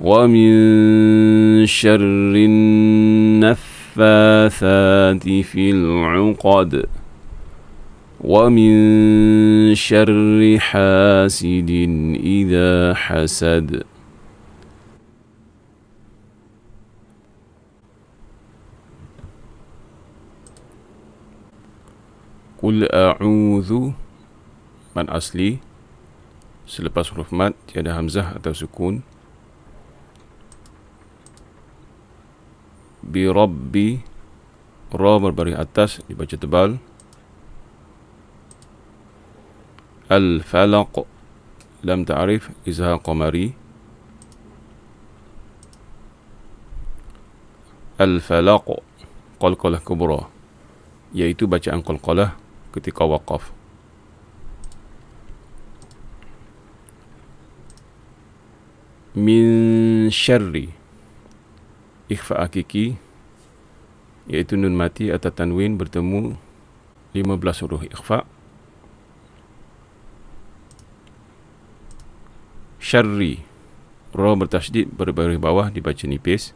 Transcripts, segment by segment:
ومن شر النفاثات في العقد ومن شر حاسد إذا حسد قل أعوذ من أصلي سلبس حروف مات همزة أو سكون bi rabbi ra berbaring atas dibaca tebal al falaq lam ta'rif Izah qamari al falaq qalqalah kubra iaitu bacaan qalqalah ketika waqaf min syarri ikhfa akiki iaitu nun mati atau tanwin bertemu 15 huruf ikhfa syarri ra bertasydid berbaris bawah dibaca nipis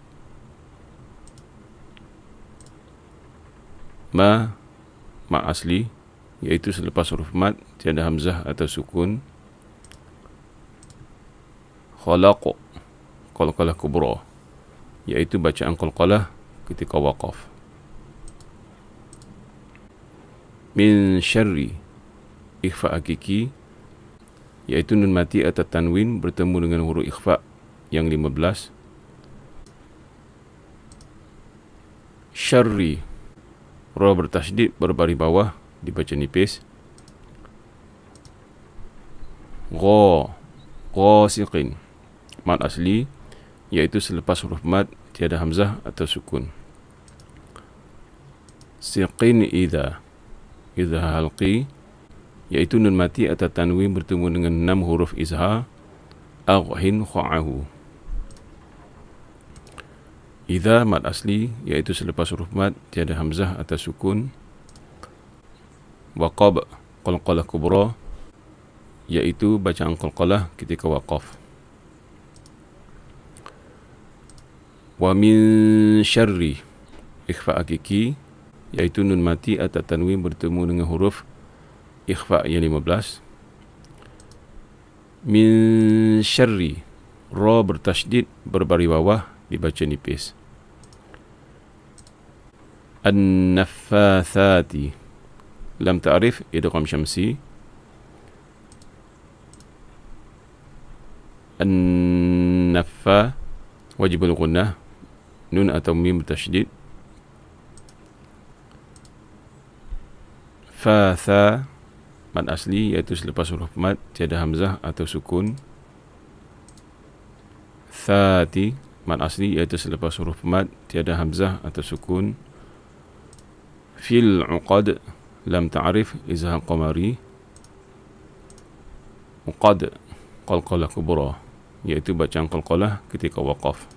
ma ma asli iaitu selepas huruf mat tiada hamzah atau sukun khalaq qalqalah kubra iaitu bacaan qalqalah ketika waqaf min syarri ikhfa akiki iaitu nun mati atau tanwin bertemu dengan huruf ikhfa yang 15 syarri roh bertasdid berbari bawah dibaca nipis gho gho siqin mat asli iaitu selepas huruf mad tiada hamzah atau sukun siqin idha idha halqi iaitu nun mati atau tanwin bertemu dengan enam huruf izha aghin kha'ahu idha mad asli iaitu selepas huruf mad tiada hamzah atau sukun waqab qalqalah kubra iaitu bacaan qalqalah ketika waqaf waqaf wa min syarri ikhfa akiki iaitu nun mati atau tanwin bertemu dengan huruf ikhfa yang lima belas. min syarri ra bertasydid berbari bawah dibaca nipis an-naffathati lam ta'rif idgham syamsi an-naffa wajibul ghunnah nun atau mim tasydid fa tha mad asli iaitu selepas huruf mad tiada hamzah atau sukun Tha thati mad asli iaitu selepas huruf mad tiada hamzah atau sukun fil uqad lam ta'rif izhar qamari uqad qalqalah kubra iaitu bacaan qalqalah ketika waqaf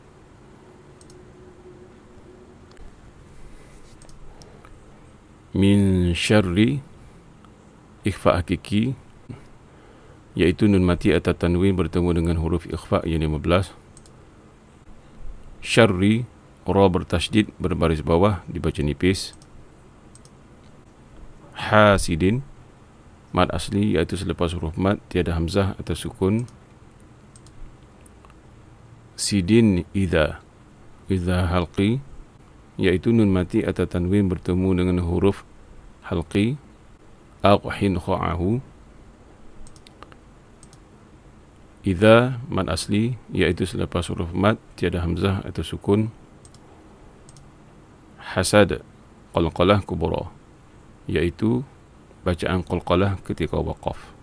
min syarri ikhfa hakiki iaitu nun mati atau tanwin bertemu dengan huruf ikhfa yang 15 syarri ra bertasydid berbaris bawah dibaca nipis hasidin mad asli iaitu selepas huruf mad tiada hamzah atau sukun sidin idza idza halqi Yaitu nun mati atau tanwin bertemu dengan huruf halqi aqhin kha'ahu idza mad asli yaitu selepas huruf mad tiada hamzah atau sukun hasad qalqalah kubra yaitu bacaan qalqalah ketika waqaf